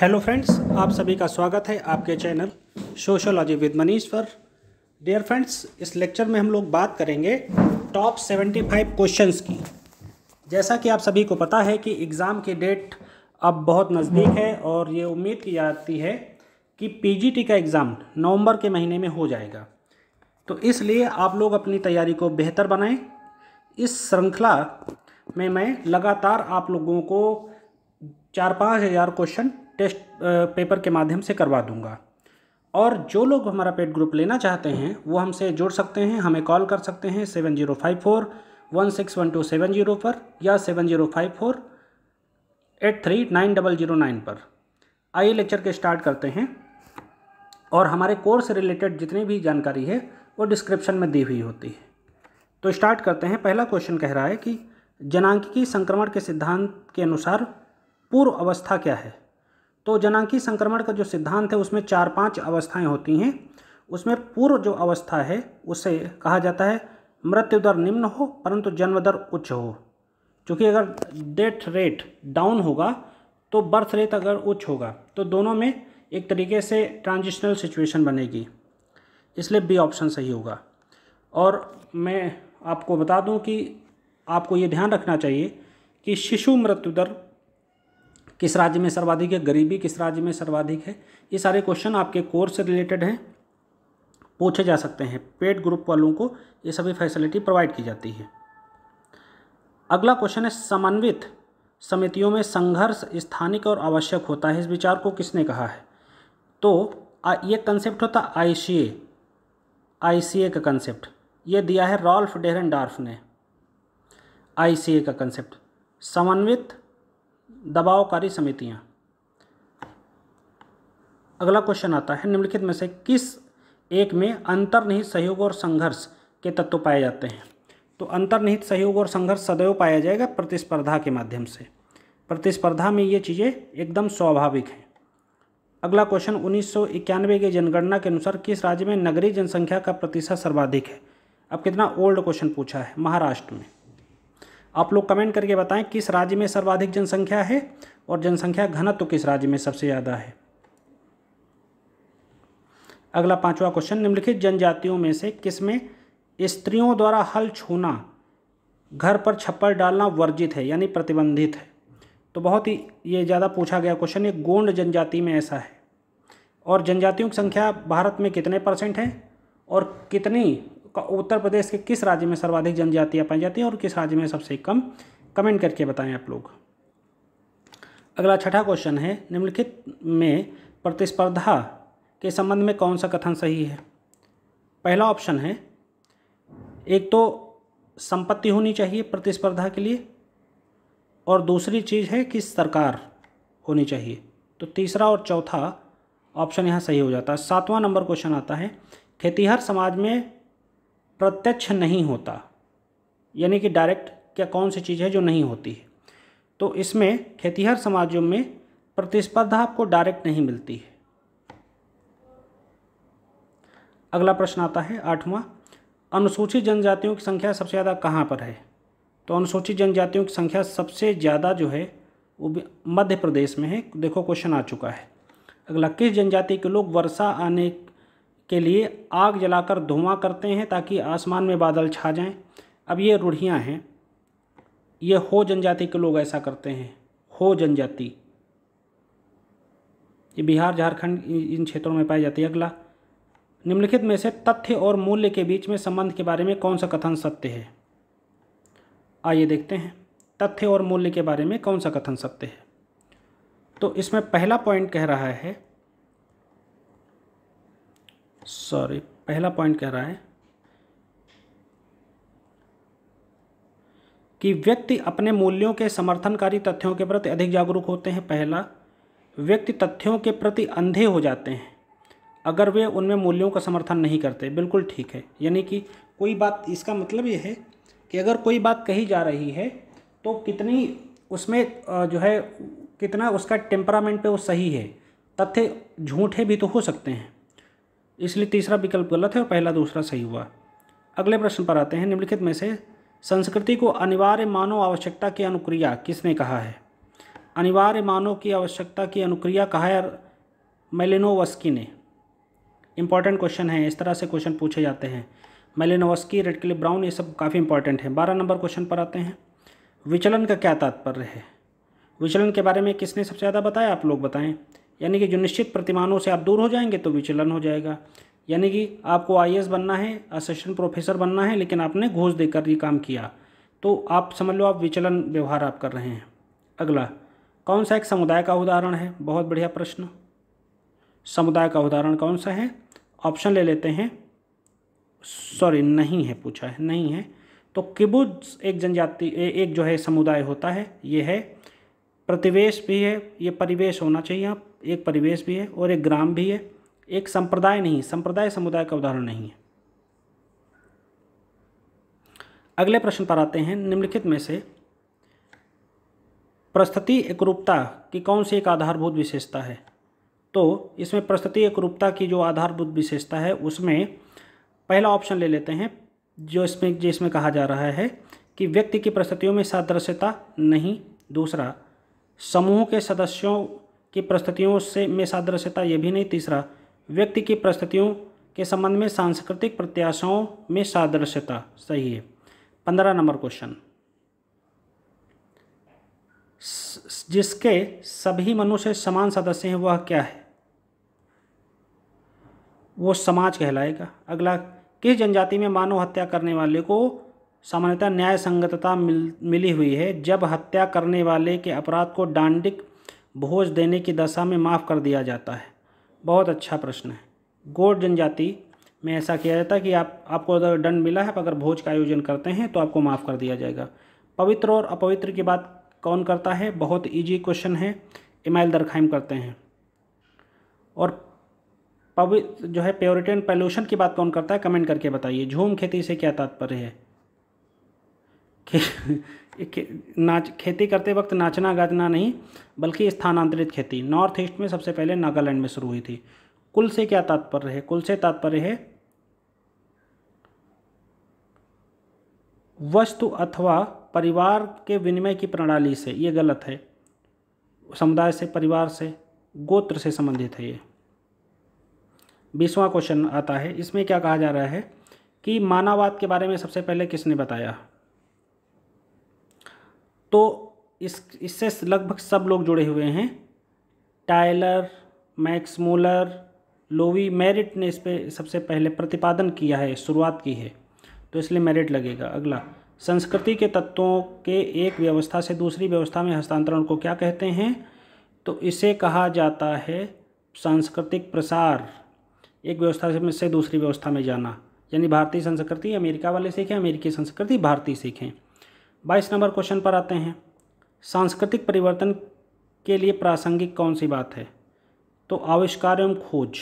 hello friends आप सभी का स्वागत है आपके चैनल सोशोलॉजी विद मनीष पर डियर फ्रेंड्स इस लेक्चर में हम लोग बात करेंगे टॉप सेवेंटी फाइव क्वेश्चन की जैसा कि आप सभी को पता है कि एग्ज़ाम की डेट अब बहुत नज़दीक है और ये उम्मीद की जाती है कि पीजीटी का एग्ज़ाम नवंबर के महीने में हो जाएगा तो इसलिए आप लोग अपनी तैयारी को बेहतर बनाएं इस श्रृंखला में मैं लगातार आप लोगों को चार पाँच हज़ार क्वेश्चन टेस्ट पेपर के माध्यम से करवा दूंगा और जो लोग हमारा पेड ग्रुप लेना चाहते हैं वो हमसे जुड़ सकते हैं हमें कॉल कर सकते हैं seven zero five four one six one two seven zero पर या seven zero five four eight three nine double zero nine पर आइए लेक्चर के स्टार्ट करते हैं और हमारे कोर्स रिलेटेड जितनी भी जानकारी है वो डिस्क्रिप्शन में दी हुई होती है तो स्टार्ट करते हैं पहला क्वेश्चन कह रहा है कि जनांकिकी संक्रमण के सिद्धांत के अनुसार पूर्व अवस्था क्या है तो जनांकी संक्रमण का जो सिद्धांत है उसमें चार पांच अवस्थाएं होती हैं उसमें पूर्व जो अवस्था है उसे कहा जाता है मृत्यु दर निम्न हो परंतु जन्म दर उच्च हो क्योंकि अगर डेथ रेट डाउन होगा तो बर्थ रेट अगर उच्च होगा तो दोनों में एक तरीके से ट्रांजिशनल सिचुएशन बनेगी इसलिए बी ऑप्शन सही होगा और मैं आपको बता दूं कि आपको ये ध्यान रखना चाहिए कि शिशु मृत्यु दर किस राज्य में सर्वाधिक है गरीबी किस राज्य में सर्वाधिक है ये सारे क्वेश्चन आपके कोर्स से रिलेटेड हैं पूछे जा सकते हैं पेड ग्रुप वालों को ये सभी फैसिलिटी प्रोवाइड की जाती है अगला क्वेश्चन है समन्वित समितियों में संघर्ष स्थानिक और आवश्यक होता है इस विचार को किसने कहा है तो ये कंसेप्ट होता है आईसीए आईसीए का कंसेप्ट ये दिया है रॉल्फ डेरन डार्फ ने आईसीए का कंसेप्ट समन्वित दबावकारी समितियाँ अगला क्वेश्चन आता है निम्नलिखित में से किस एक में अंतर्निहित सहयोग और संघर्ष के तत्व पाए जाते हैं तो अंतर्निहित सहयोग और संघर्ष सदैव पाया जाएगा प्रतिस्पर्धा के माध्यम से प्रतिस्पर्धा में ये चीज़ें एकदम स्वाभाविक हैं अगला क्वेश्चन उन्नीस के जनगणना के अनुसार किस राज्य में नगरीय जनसंख्या का प्रतिशत सर्वाधिक है अब कितना ओल्ड क्वेश्चन पूछा है महाराष्ट्र में आप लोग कमेंट करके बताएं किस राज्य में सर्वाधिक जनसंख्या है और जनसंख्या घनत्व तो किस राज्य में सबसे ज़्यादा है अगला पांचवा क्वेश्चन निम्नलिखित जनजातियों में से किस में स्त्रियों द्वारा हल छूना घर पर छप्पर डालना वर्जित है यानी प्रतिबंधित है तो बहुत ही ये ज़्यादा पूछा गया क्वेश्चन ये गोंड जनजाति में ऐसा है और जनजातियों की संख्या भारत में कितने परसेंट है और कितनी उत्तर प्रदेश के किस राज्य में सर्वाधिक जनजातियाँ पाई जाती हैं और किस राज्य में सबसे कम कमेंट करके बताएं आप लोग अगला छठा क्वेश्चन है निम्नलिखित में प्रतिस्पर्धा के संबंध में कौन सा कथन सही है पहला ऑप्शन है एक तो संपत्ति होनी चाहिए प्रतिस्पर्धा के लिए और दूसरी चीज़ है कि सरकार होनी चाहिए तो तीसरा और चौथा ऑप्शन यहाँ सही हो जाता है सातवां नंबर क्वेश्चन आता है खेतीहर समाज में प्रत्यक्ष नहीं होता यानी कि डायरेक्ट क्या कौन सी चीज़ है जो नहीं होती है तो इसमें खेतीहर समाजों में प्रतिस्पर्धा आपको डायरेक्ट नहीं मिलती है अगला प्रश्न आता है आठवां अनुसूचित जनजातियों की संख्या सबसे ज़्यादा कहाँ पर है तो अनुसूचित जनजातियों की संख्या सबसे ज़्यादा जो है वो मध्य प्रदेश में है देखो क्वेश्चन आ चुका है अगला किस जनजाति के लोग वर्षा आने के लिए आग जलाकर धुआं करते हैं ताकि आसमान में बादल छा जाएं अब ये रूढ़ियाँ हैं ये हो जनजाति के लोग ऐसा करते हैं हो जनजाति ये बिहार झारखंड इन क्षेत्रों में पाई जाती है अगला निम्नलिखित में से तथ्य और मूल्य के बीच में संबंध के बारे में कौन सा कथन सत्य है आइए देखते हैं तथ्य और मूल्य के बारे में कौन सा कथन सत्य है तो इसमें पहला पॉइंट कह रहा है सॉरी पहला पॉइंट कह रहा है कि व्यक्ति अपने मूल्यों के समर्थनकारी तथ्यों के प्रति अधिक जागरूक होते हैं पहला व्यक्ति तथ्यों के प्रति अंधे हो जाते हैं अगर वे उनमें मूल्यों का समर्थन नहीं करते बिल्कुल ठीक है यानी कि कोई बात इसका मतलब ये है कि अगर कोई बात कही जा रही है तो कितनी उसमें जो है कितना उसका टेम्परामेंट पे वो सही है तथ्य झूठे भी तो हो सकते हैं इसलिए तीसरा विकल्प गलत है और पहला दूसरा सही हुआ अगले प्रश्न पर आते हैं निम्नलिखित में से संस्कृति को अनिवार्य मानव आवश्यकता की अनुक्रिया किसने कहा है अनिवार्य मानव की आवश्यकता की अनुक्रिया कहा है मेलिनोवस्की ने इंपॉर्टेंट क्वेश्चन है इस तरह से क्वेश्चन पूछे जाते हैं मेलिनोवस्की रेड क्लिप ब्राउन ये सब काफ़ी इंपॉर्टेंट है बारह नंबर क्वेश्चन पर आते हैं विचलन का क्या तात्पर्य है विचलन के बारे में किसने सबसे ज़्यादा बताया आप लोग बताएँ यानी कि जो निश्चित प्रतिमानों से आप दूर हो जाएंगे तो विचलन हो जाएगा यानी कि आपको आई बनना है असिस्टेंट प्रोफेसर बनना है लेकिन आपने घूस देकर ये काम किया तो आप समझ लो आप विचलन व्यवहार आप कर रहे हैं अगला कौन सा एक समुदाय का उदाहरण है बहुत बढ़िया प्रश्न समुदाय का उदाहरण कौन सा है ऑप्शन ले लेते हैं सॉरी नहीं है पूछा है नहीं है तो किबुज एक जनजाति एक जो है समुदाय होता है ये है प्रतिवेश भी है ये परिवेश होना चाहिए आप एक परिवेश भी है और एक ग्राम भी है एक संप्रदाय नहीं संप्रदाय समुदाय का उदाहरण नहीं है अगले प्रश्न पर आते हैं निम्नलिखित में से प्रस्तुति रूपता की कौन सी एक आधारभूत विशेषता है तो इसमें प्रस्तुति रूपता की जो आधारभूत विशेषता है उसमें पहला ऑप्शन ले लेते हैं जो इसमें जिसमें कहा जा रहा है कि व्यक्ति की प्रस्तुतियों में सादृश्यता नहीं दूसरा समूह के सदस्यों की प्रस्तुतियों से में सादृश्यता यह भी नहीं तीसरा व्यक्ति की परिस्थितियों के संबंध में सांस्कृतिक प्रत्याशाओं में सादृश्यता सही है पंद्रह नंबर क्वेश्चन जिसके सभी मनुष्य समान सदस्य हैं वह क्या है वो समाज कहलाएगा अगला किस जनजाति में मानव हत्या करने वाले को सामान्यतः न्याय संगतता मिल मिली हुई है जब हत्या करने वाले के अपराध को डांडिक भोज देने की दशा में माफ़ कर दिया जाता है बहुत अच्छा प्रश्न है गोड जनजाति में ऐसा किया जाता है कि आप आपको अगर दंड मिला है अगर भोज का आयोजन करते हैं तो आपको माफ़ कर दिया जाएगा पवित्र और अपवित्र की बात कौन करता है बहुत इजी क्वेश्चन है इमाइल दरखाइम करते हैं और पवि जो है प्योरिटी एंड पॉल्यूशन की बात कौन करता है कमेंट करके बताइए झूम खेती से क्या तात्पर्य है नाच खेती करते वक्त नाचना गाजना नहीं बल्कि स्थानांतरित खेती नॉर्थ ईस्ट में सबसे पहले नागालैंड में शुरू हुई थी कुल से क्या तात्पर्य है कुल से तात्पर्य है वस्तु अथवा परिवार के विनिमय की प्रणाली से ये गलत है समुदाय से परिवार से गोत्र से संबंधित है ये बीसवा क्वेश्चन आता है इसमें क्या कहा जा रहा है कि मानववाद के बारे में सबसे पहले किसने बताया तो इस इससे लगभग सब लोग जुड़े हुए हैं Tylor Max Muller Lowie Merritt ने इस पर सबसे पहले प्रतिपादन किया है शुरुआत की है तो इसलिए मेरिट लगेगा अगला संस्कृति के तत्वों के एक व्यवस्था से दूसरी व्यवस्था में हस्तांतरण को क्या कहते हैं तो इसे कहा जाता है सांस्कृतिक प्रसार एक व्यवस्था से, से दूसरी व्यवस्था में जाना यानी भारतीय संस्कृति अमेरिका वाले सीखें अमेरिकी संस्कृति भारतीय सीखें बाईस नंबर क्वेश्चन पर आते हैं सांस्कृतिक परिवर्तन के लिए प्रासंगिक कौन सी बात है तो आविष्कार एवं खोज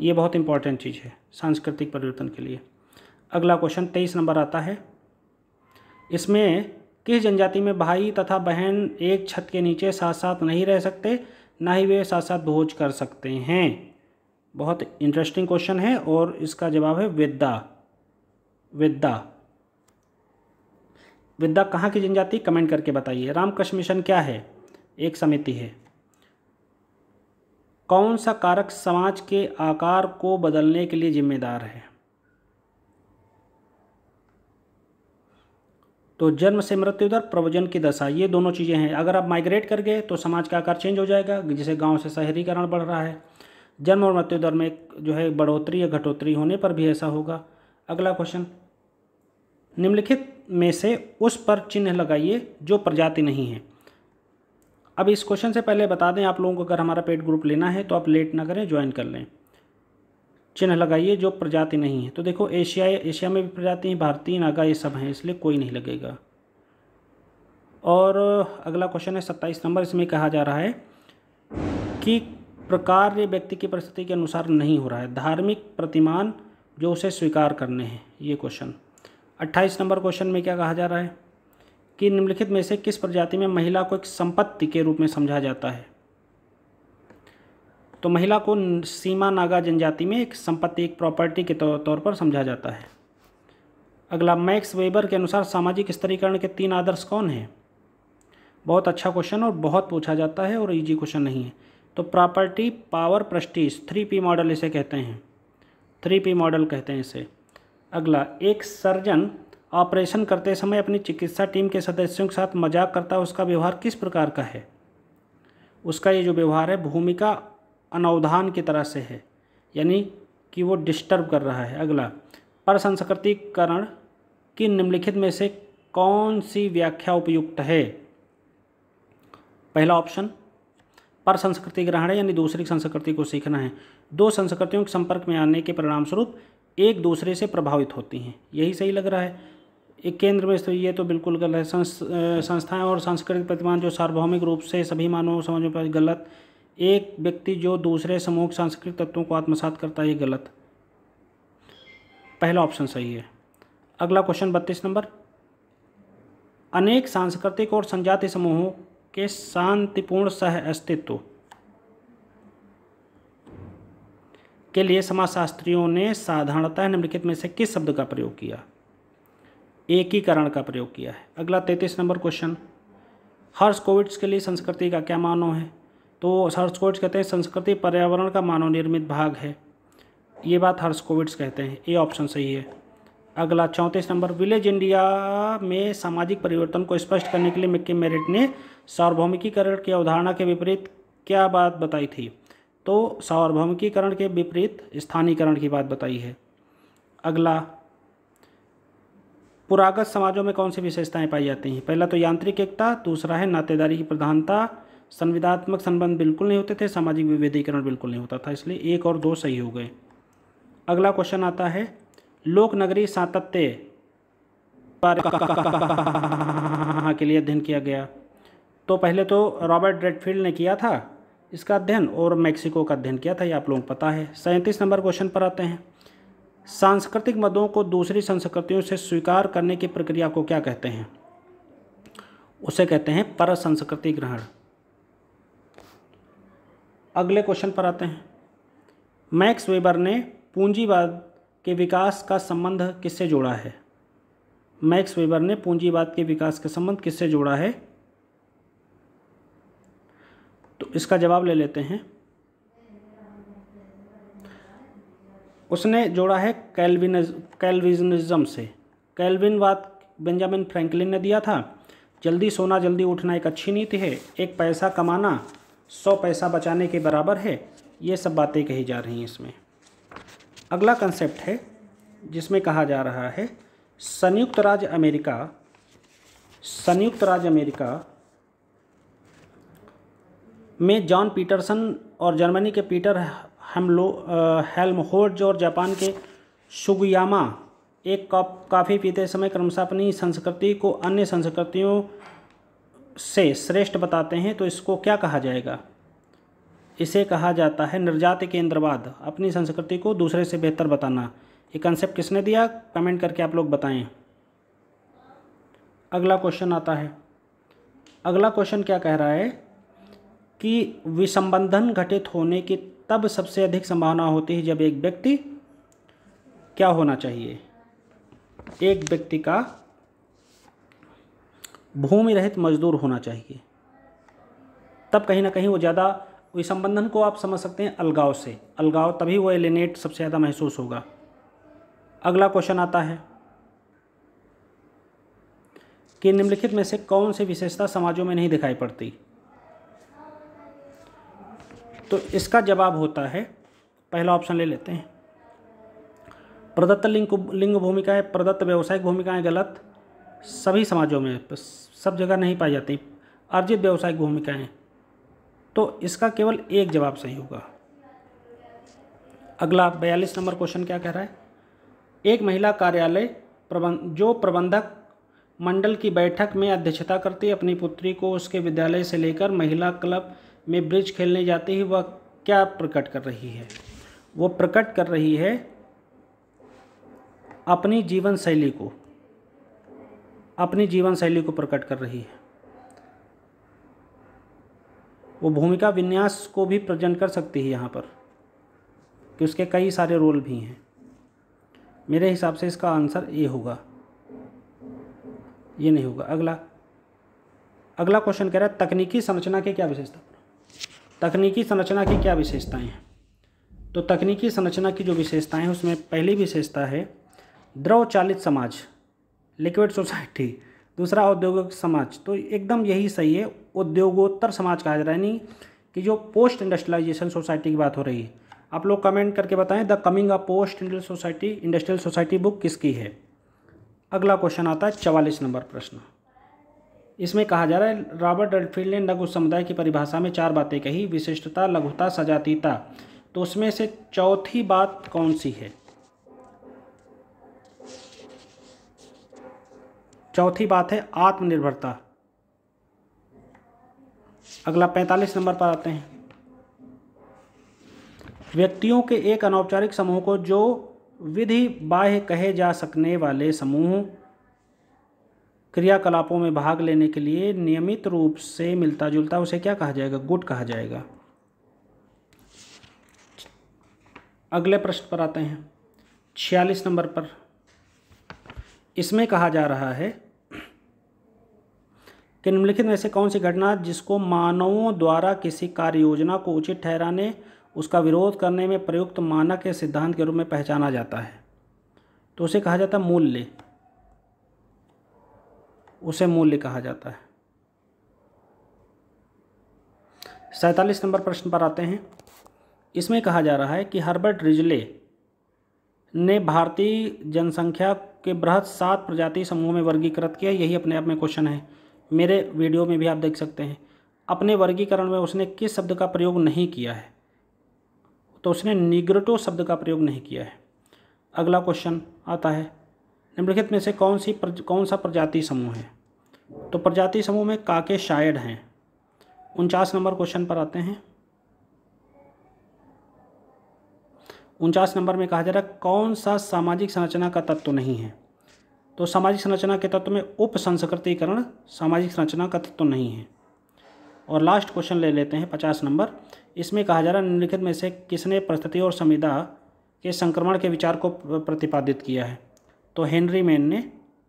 ये बहुत इंपॉर्टेंट चीज़ है सांस्कृतिक परिवर्तन के लिए अगला क्वेश्चन तेईस नंबर आता है इसमें किस जनजाति में भाई तथा बहन एक छत के नीचे साथ साथ नहीं रह सकते ना ही वे साथ साथ भोज कर सकते हैं बहुत इंटरेस्टिंग क्वेश्चन है और इसका जवाब है विद्या विद्या विद्या कहाँ की जनजाति कमेंट करके बताइए रामकृष्ण मिशन क्या है एक समिति है कौन सा कारक समाज के आकार को बदलने के लिए जिम्मेदार है तो जन्म से मृत्यु दर प्रवचन की दशा ये दोनों चीज़ें हैं अगर आप माइग्रेट कर गए तो समाज का आकार चेंज हो जाएगा जिसे गांव से शहरीकरण बढ़ रहा है जन्म और मृत्यु दर में जो है बढ़ोतरी या घटोतरी होने पर भी ऐसा होगा अगला क्वेश्चन निम्नलिखित में से उस पर चिन्ह लगाइए जो प्रजाति नहीं है अब इस क्वेश्चन से पहले बता दें आप लोगों को अगर हमारा पेड ग्रुप लेना है तो आप लेट ना करें ज्वाइन कर लें चिन्ह लगाइए जो प्रजाति नहीं है तो देखो एशिया एशिया में भी प्रजाति हैं भारतीय नागा ये सब हैं इसलिए कोई नहीं लगेगा और अगला क्वेश्चन है सत्ताईस नंबर इसमें कहा जा रहा है कि प्रकार ये व्यक्ति की परिस्थिति के अनुसार नहीं हो रहा है धार्मिक प्रतिमान जो उसे स्वीकार करने हैं ये क्वेश्चन अट्ठाईस नंबर क्वेश्चन में क्या कहा जा रहा है कि निम्नलिखित में से किस प्रजाति में महिला को एक संपत्ति के रूप में समझा जाता है तो महिला को सीमा नागा जनजाति में एक संपत्ति एक प्रॉपर्टी के तौर पर समझा जाता है अगला मैक्स वेबर के अनुसार सामाजिक स्तरीकरण के तीन आदर्श कौन हैं बहुत अच्छा क्वेश्चन और बहुत पूछा जाता है और इजी क्वेश्चन नहीं है तो property power prestige three P model इसे कहते हैं थ्री पी मॉडल कहते हैं इसे अगला एक सर्जन ऑपरेशन करते समय अपनी चिकित्सा टीम के सदस्यों के साथ मजाक करता है उसका व्यवहार किस प्रकार का है उसका ये जो व्यवहार है भूमिका अनवधान की तरह से है यानी कि वो डिस्टर्ब कर रहा है अगला प्रसंस्कृतिकरण की निम्नलिखित में से कौन सी व्याख्या उपयुक्त है पहला ऑप्शन पर संस्कृति ग्रहण है यानी दूसरी संस्कृति को सीखना है दो संस्कृतियों के संपर्क में आने के परिणामस्वरूप एक दूसरे से प्रभावित होती हैं यही सही लग रहा है एक केंद्र में तो ये तो बिल्कुल गलत है संस, संस्थाएं और सांस्कृतिक प्रतिमान जो सार्वभौमिक रूप से सभी मानव समाजों पर गलत एक व्यक्ति जो दूसरे समूह सांस्कृतिक तत्वों को आत्मसात करता है ये गलत पहला ऑप्शन सही है अगला क्वेश्चन बत्तीस नंबर अनेक सांस्कृतिक और संजाति समूहों के शांतिपूर्ण सह अस्तित्व के लिए समाजशास्त्रियों ने साधारणतः निम्नलिखित में से किस शब्द का प्रयोग किया एकीकरण का प्रयोग किया है अगला तैतीस नंबर क्वेश्चन हर्ष कोविड्स के लिए संस्कृति का क्या मानव है तो हर्ष कोविड्स कहते हैं संस्कृति पर्यावरण का मानव निर्मित भाग है ये बात हर्ष कोविड्स कहते हैं ये ऑप्शन सही है अगला चौंतीस नंबर विलेज इंडिया में सामाजिक परिवर्तन को स्पष्ट करने के लिए मिक्की मेरिट ने सार्वभौमिकीकरण की अवधारणा के विपरीत क्या बात बताई थी तो सार्वभौमिकीकरण के विपरीत स्थानीकरण की बात बताई है अगला पुरागत समाजों में कौन सी विशेषताएं पाई जाती हैं पहला तो यांत्रिक एकता दूसरा है नातेदारी की प्रधानता संविदात्मक संबंध बिल्कुल नहीं होते थे सामाजिक विभेदीकरण बिल्कुल नहीं होता था इसलिए एक और दो सही हो गए अगला क्वेश्चन आता है लोक नगरी सातत्य के लिए अध्ययन किया गया तो पहले तो रॉबर्ट रेडफील्ड ने किया था इसका अध्ययन और मैक्सिको का अध्ययन किया था ये आप लोगों को पता है सैंतीस नंबर क्वेश्चन पर आते हैं सांस्कृतिक मदों को दूसरी संस्कृतियों से स्वीकार करने की प्रक्रिया को क्या कहते हैं उसे कहते हैं पर संस्कृति ग्रहण अगले क्वेश्चन पर आते हैं मैक्स वेबर ने पूंजीवाद के विकास का संबंध किससे जोड़ा है मैक्स वेबर ने पूंजीवाद के विकास का संबंध किससे जोड़ा है इसका जवाब ले लेते हैं उसने जोड़ा है कैलविन कैलविजनिज्म से कैलविन बात बेंजामिन फ्रैंकलिन ने दिया था जल्दी सोना जल्दी उठना एक अच्छी नीति है एक पैसा कमाना सौ पैसा बचाने के बराबर है ये सब बातें कही जा रही हैं इसमें अगला कंसेप्ट है जिसमें कहा जा रहा है संयुक्त राज्य अमेरिका संयुक्त राज्य अमेरिका में जॉन पीटरसन और जर्मनी के पीटर हेमलो हेल्महोर्ज और जापान के शुगयामा एक कप काफ़ी पीते समय क्रमशः अपनी संस्कृति को अन्य संस्कृतियों से श्रेष्ठ बताते हैं तो इसको क्या कहा जाएगा इसे कहा जाता है निर्जात केंद्रवाद अपनी संस्कृति को दूसरे से बेहतर बताना ये कंसेप्ट किसने दिया कमेंट करके आप लोग बताएं अगला क्वेश्चन आता है अगला क्वेश्चन क्या कह रहा है कि विसंबंधन घटित होने की तब सबसे अधिक संभावना होती है जब एक व्यक्ति क्या होना चाहिए एक व्यक्ति का भूमि रहित मजदूर होना चाहिए तब कहीं ना कहीं वो ज़्यादा विसंबंधन को आप समझ सकते हैं अलगाव से अलगाव तभी वो एलिनेट सबसे ज़्यादा महसूस होगा अगला क्वेश्चन आता है कि निम्नलिखित में से कौन सी विशेषता समाजों में नहीं दिखाई पड़ती तो इसका जवाब होता है पहला ऑप्शन ले लेते हैं प्रदत्त लिंग लिंग भूमिकाएँ प्रदत्त व्यावसायिक भूमिकाएँ गलत सभी समाजों में सब जगह नहीं पाई जाती अर्जित व्यावसायिक भूमिकाएँ तो इसका केवल एक जवाब सही होगा अगला बयालीस नंबर क्वेश्चन क्या कह रहा है एक महिला कार्यालय प्रबंध जो प्रबंधक मंडल की बैठक में अध्यक्षता करती अपनी पुत्री को उसके विद्यालय से लेकर महिला क्लब में ब्रिज खेलने जाते ही वह क्या प्रकट कर रही है वो प्रकट कर रही है अपनी जीवन शैली को अपनी जीवन शैली को प्रकट कर रही है वो भूमिका विन्यास को भी प्रजेंट कर सकती है यहाँ पर कि उसके कई सारे रोल भी हैं मेरे हिसाब से इसका आंसर ए होगा ये नहीं होगा अगला अगला क्वेश्चन कह रहा है तकनीकी संरचना की क्या विशेषता तकनीकी संरचना की क्या विशेषताएं हैं तो तकनीकी संरचना की जो विशेषताएं हैं उसमें पहली विशेषता है द्रव चालित समाज लिक्विड सोसाइटी दूसरा औद्योगिक समाज तो एकदम यही सही है उद्योगोत्तर समाज कहा जा रहा है यानी कि जो पोस्ट इंडस्ट्रियलाइजेशन सोसाइटी की बात हो रही है आप लोग कमेंट करके बताएं the coming of post industrial society industrial society book किसकी है अगला क्वेश्चन आता है चवालीस नंबर प्रश्न इसमें कहा जा रहा है रॉबर्ट डलफील्ड ने लघु समुदाय की परिभाषा में चार बातें कही विशिष्टता लघुता सजातीता तो उसमें से चौथी बात कौन सी है चौथी बात है आत्मनिर्भरता अगला पैंतालीस नंबर पर आते हैं व्यक्तियों के एक अनौपचारिक समूह को जो विधि बाह्य कहे जा सकने वाले समूह क्रियाकलापों में भाग लेने के लिए नियमित रूप से मिलता जुलता उसे क्या कहा जाएगा गुट कहा जाएगा अगले प्रश्न पर आते हैं छियालीस नंबर पर इसमें कहा जा रहा है कि निम्नलिखित में से कौन सी घटना जिसको मानवों द्वारा किसी कार्य योजना को उचित ठहराने उसका विरोध करने में प्रयुक्त मानक के सिद्धांत के रूप में पहचाना जाता है तो उसे कहा जाता है मूल्य उसे मूल्य कहा जाता है सैतालीस नंबर प्रश्न पर आते हैं इसमें कहा जा रहा है कि हर्बर्ट रिजले ने भारतीय जनसंख्या के बृहद सात प्रजाति समूह में वर्गीकृत किया यही अपने आप में क्वेश्चन है मेरे वीडियो में भी आप देख सकते हैं अपने वर्गीकरण में उसने किस शब्द का प्रयोग नहीं किया है तो उसने निग्रटो शब्द का प्रयोग नहीं किया है अगला क्वेश्चन आता है निम्नलिखित में से कौन सी प्रज, कौन सा प्रजाति समूह है तो प्रजाति समूह में काके शायद हैं उनचास नंबर क्वेश्चन पर आते हैं उनचास नंबर में कहा जा रहा है कौन सा सामाजिक संरचना का तत्व नहीं है तो सामाजिक संरचना के तत्व में उप संस्कृतिकरण सामाजिक संरचना का तत्व नहीं है और लास्ट क्वेश्चन ले लेते हैं पचास नंबर इसमें कहा जा रहा है निम्नलिखित में से किसने परिस्थिति और संविदा के संक्रमण के विचार को प्रतिपादित किया है तो हेनरी मैन ने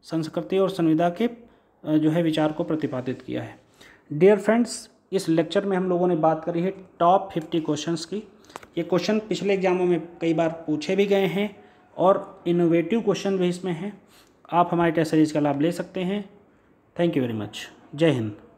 संस्कृति और संविदा के जो है विचार को प्रतिपादित किया है डियर फ्रेंड्स इस लेक्चर में हम लोगों ने बात करी है टॉप फिफ्टी क्वेश्चंस की ये क्वेश्चन पिछले एग्जामों में कई बार पूछे भी गए हैं और इनोवेटिव क्वेश्चन भी इसमें हैं आप हमारे टेस्ट सीरीज़ का लाभ ले सकते हैं थैंक यू वेरी मच जय हिंद